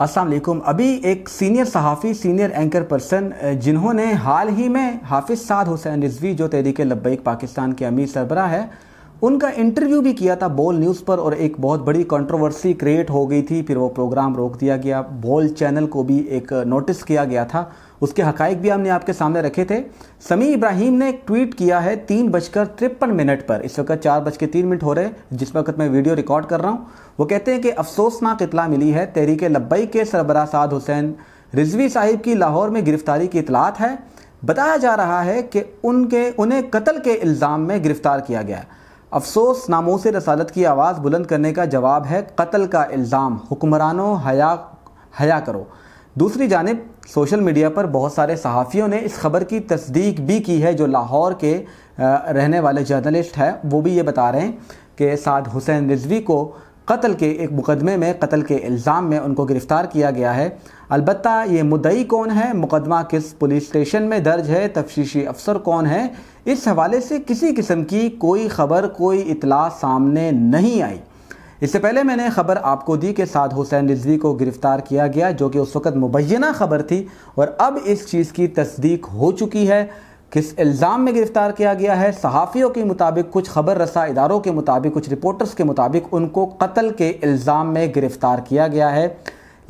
अस्सलाम अभी एक सीनियर सहाफ़ी सीनियर एंकर पर्सन जिन्होंने हाल ही में हाफिज़ साद हुसैन रिजवी जो तहरीक लब्बैक पाकिस्तान के अमीर सरबरा है उनका इंटरव्यू भी किया था बोल न्यूज़ पर और एक बहुत बड़ी कंट्रोवर्सी क्रिएट हो गई थी फिर वो प्रोग्राम रोक दिया गया बोल चैनल को भी एक नोटिस किया गया था उसके हकाइक भी हमने आपके सामने रखे थे समी इब्राहिम ने एक ट्वीट किया है तीन बजकर तिरपन मिनट पर इस वक्त चार बज के तीन मिनट हो रहे जिस वक्त मैं वीडियो रिकॉर्ड कर रहा हूँ वो कहते हैं कि अफसोसनाक इतला मिली है तहरीक लब्बई के सरबरा साद हुसैन रिजवी साहिब की लाहौर में गिरफ्तारी की इतलात है बताया जा रहा है कि उनके उन्हें कत्ल के इल्ज़ाम में गिरफ्तार किया गया है अफसोस नामों से रसालत की आवाज़ बुलंद करने का जवाब है कत्ल का इल्ज़ाम हुक्मरानों हया हया करो दूसरी जानब सोशल मीडिया पर बहुत सारे सहाफ़ियों ने इस खबर की तस्दीक भी की है जो लाहौर के रहने वाले जर्नलिस्ट हैं वो भी ये बता रहे हैं कि साद हुसैन रिजवी को कत्ल के एक मुकदमे में कत्ल के इल्ज़ाम में उनको गिरफ़्तार किया गया है अलबत् ये मुद्दई कौन है मुकदमा किस पुलिस स्टेशन में दर्ज है तफशीशी अफसर कौन है इस हवाले से किसी किस्म की कोई ख़बर कोई इतला सामने नहीं आई इससे पहले मैंने ख़बर आपको दी कि साद हुसैन रिजवी को गिरफ़्तार किया गया जो कि उस वक़्त मुबैना ख़बर थी और अब इस चीज़ की तस्दीक हो चुकी है किस इल्ज़ाम में गिरफ्तार किया गया है सहाफ़ियों के मुताबिक कुछ खबर रसा इदारों के मुताबिक कुछ रिपोर्टर्स के मुताबिक उनको कत्ल के इल्ज़ाम में गिरफ़्तार किया गया है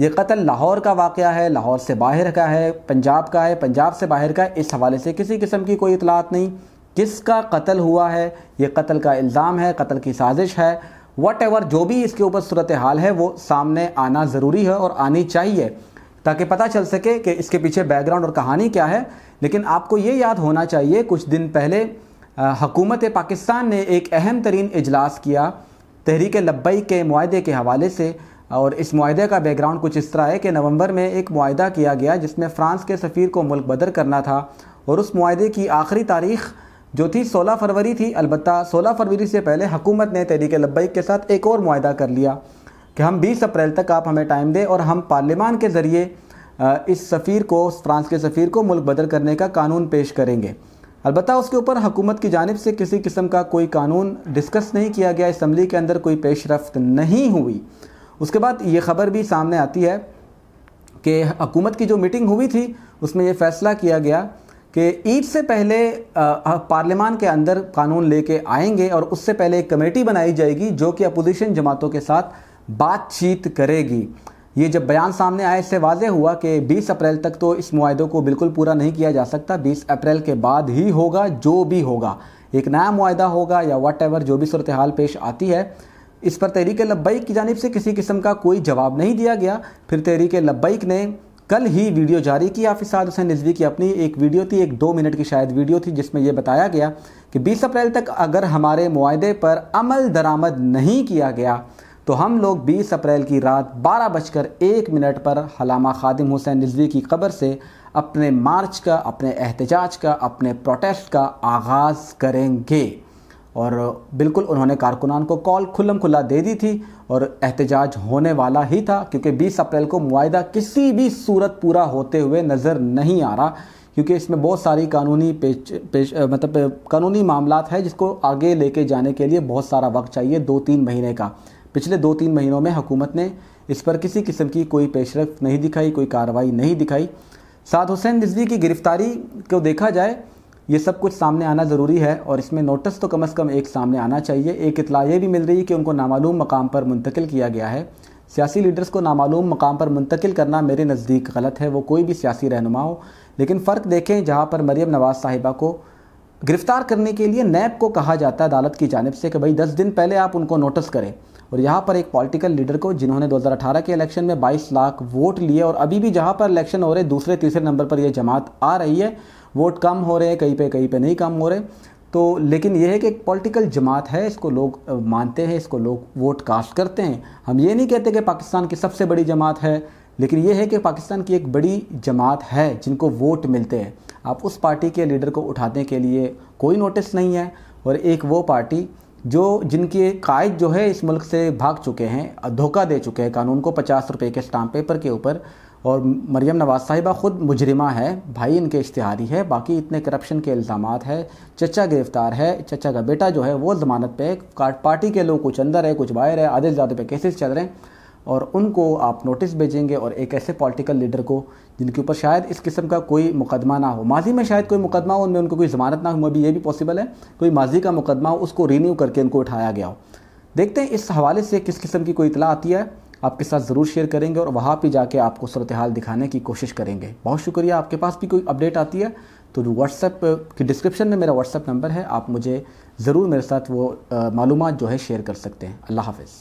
ये कत्ल लाहौर का वाक़ है लाहौर से बाहर का है पंजाब का है पंजाब से बाहर का इस हवाले से किसी किस्म की कोई इतलात नहीं किसका कत्ल हुआ है ये कत्ल का इल्ज़ाम है कत्ल की साजिश है वट एवर जो भी इसके ऊपर सूरत हाल है वो सामने आना ज़रूरी है और आनी चाहिए ताकि पता चल सके कि इसके पीछे बैकग्राउंड और कहानी क्या है लेकिन आपको ये याद होना चाहिए कुछ दिन पहले हकूमत पाकिस्तान ने एक अहम तरीन इजलास किया तहरीक लब्बई के माहे के हवाले से और इस माहे का बैकग्राउंड कुछ इस तरह है कि नवंबर में एक माहा किया गया जिसमें फ़्रांस के सफ़ीर को मुल्क बदर करना था और उस माहे की आखिरी तारीख जो थी 16 फरवरी थी अलबत्त 16 फरवरी से पहले हकूमत ने तहरीक लब्बई के साथ एक और माहा कर लिया कि हम 20 अप्रैल तक आप हमें टाइम दें और हम पार्लियामान के ज़रिए इस सफ़ीर को फ्रांस के सफ़ीर को मुल्क बदल करने का कानून पेश करेंगे अलबत्त उसके ऊपर हुकूमत की जानब से किसी किस्म का कोई कानून डिस्कस नहीं किया गया इसम्बली के अंदर कोई पेशरफ नहीं हुई उसके बाद ये ख़बर भी सामने आती है कि हकूमत की जो मीटिंग हुई थी उसमें यह फ़ैसला किया गया कि ईद से पहले पार्लियामान के अंदर कानून लेके आएंगे और उससे पहले एक कमेटी बनाई जाएगी जो कि अपोजिशन जमातों के साथ बातचीत करेगी ये जब बयान सामने आया इससे वाजह हुआ कि 20 अप्रैल तक तो इस माहे को बिल्कुल पूरा नहीं किया जा सकता 20 अप्रैल के बाद ही होगा जो भी होगा एक नया माहा होगा या वट जो भी सूरत हाल पेश आती है इस पर तहरीक लब्बैक की जानब से किसी किस्म का कोई जवाब नहीं दिया गया फिर तहरीक लब्बैक ने कल ही वीडियो जारी की साद हुसैन रिजवी की अपनी एक वीडियो थी एक दो मिनट की शायद वीडियो थी जिसमें यह बताया गया कि 20 अप्रैल तक अगर हमारे माहे पर अमल दरामद नहीं किया गया तो हम लोग 20 अप्रैल की रात बारह बजकर एक मिनट पर हलामा खादिम हुसैन रिजवी की कब्र से अपने मार्च का अपने एहतजाज का अपने प्रोटेस्ट का आगाज़ करेंगे और बिल्कुल उन्होंने कारकुनान को कॉल खुलम खुला दे दी थी और एहतजाज होने वाला ही था क्योंकि 20 अप्रैल को मुआदा किसी भी सूरत पूरा होते हुए नज़र नहीं आ रहा क्योंकि इसमें बहुत सारी कानूनी पेच पेच मतलब कानूनी मामला है जिसको आगे लेके जाने के लिए बहुत सारा वक्त चाहिए दो तीन महीने का पिछले दो तीन महीनों में हुकूमत ने इस पर किसी किस्म की कोई पेशरफ नहीं दिखाई कोई कार्रवाई नहीं दिखाई साद हुसैन रिजवी की गिरफ्तारी को देखा जाए ये सब कुछ सामने आना ज़रूरी है और इसमें नोटिस तो कम अज़ कम एक सामने आना चाहिए एक इतला ये भी मिल रही है कि उनको नामालूम मकाम पर मुंतकिल किया गया है सियासी लीडर्स को नामालूम मकाम पर मुंतकिल करना मेरे नज़दीक गलत है वो कोई भी सियासी रहनुमा हो लेकिन फ़र्क देखें जहाँ पर मरियम नवाज़ साहिबा को गिरफ़्तार करने के लिए नैब को कहा जाता है अदालत की जानब से कि भाई दस दिन पहले आप उनको नोटिस करें और यहाँ पर एक पॉलिटिकल लीडर को जिन्होंने 2018 के इलेक्शन में 22 लाख वोट लिए और अभी भी जहाँ पर इलेक्शन हो रहे दूसरे तीसरे नंबर पर यह जमात आ रही है वोट कम हो रहे हैं कहीं पे कहीं पे नहीं कम हो रहे तो लेकिन यह है कि एक पॉलिटिकल जमात है इसको लोग मानते हैं इसको लोग वोट कास्ट करते हैं हम ये नहीं कहते कि पाकिस्तान की सबसे बड़ी जमात है लेकिन यह है कि पाकिस्तान की एक बड़ी जमात है जिनको वोट मिलते हैं आप उस पार्टी के लीडर को उठाने के लिए कोई नोटिस नहीं है और एक वो पार्टी जो जिनके कायद जो है इस मुल्क से भाग चुके हैं धोखा दे चुके हैं कानून को पचास रुपये के स्टाम्प पेपर के ऊपर और मरियम नवाज साहिबा ख़ुद मुजरिमा है भाई इनके इश्तहारी है बाकी इतने करप्शन के इल्ज़ाम है चचा गिरफ्तार है चचा का बेटा जो है वो ज़मानत पे पार्टी के लोग कुछ अंदर है कुछ बाहर है आदिलजादे पे केसेस चल रहे हैं और उनको आप नोटिस भेजेंगे और एक ऐसे पॉलिटिकल लीडर को जिनके ऊपर शायद इस किस्म का कोई मुकदमा ना हो माजी में शायद कोई मुकदमा हो उनमें उनको कोई ज़मानत ना हो अभी ये भी पॉसिबल है कोई माजी का मुकदमा हो उसको रीन्यू करके उनको उठाया गया हो देखते हैं इस हवाले से किस किस्म की कोई इतला आती है आपके साथ ज़रूर शेयर करेंगे और वहाँ पर जाके आपको सूरत हाल दिखाने की कोशिश करेंगे बहुत शुक्रिया आपके पास भी कोई अपडेट आती है तो व्हाट्सएप की डिस्क्रिप्शन में मेरा व्हाट्सएप नंबर है आप मुझे ज़रूर मेरे साथ वो मालूम जो है शेयर कर सकते हैं अल्लाह हाफ़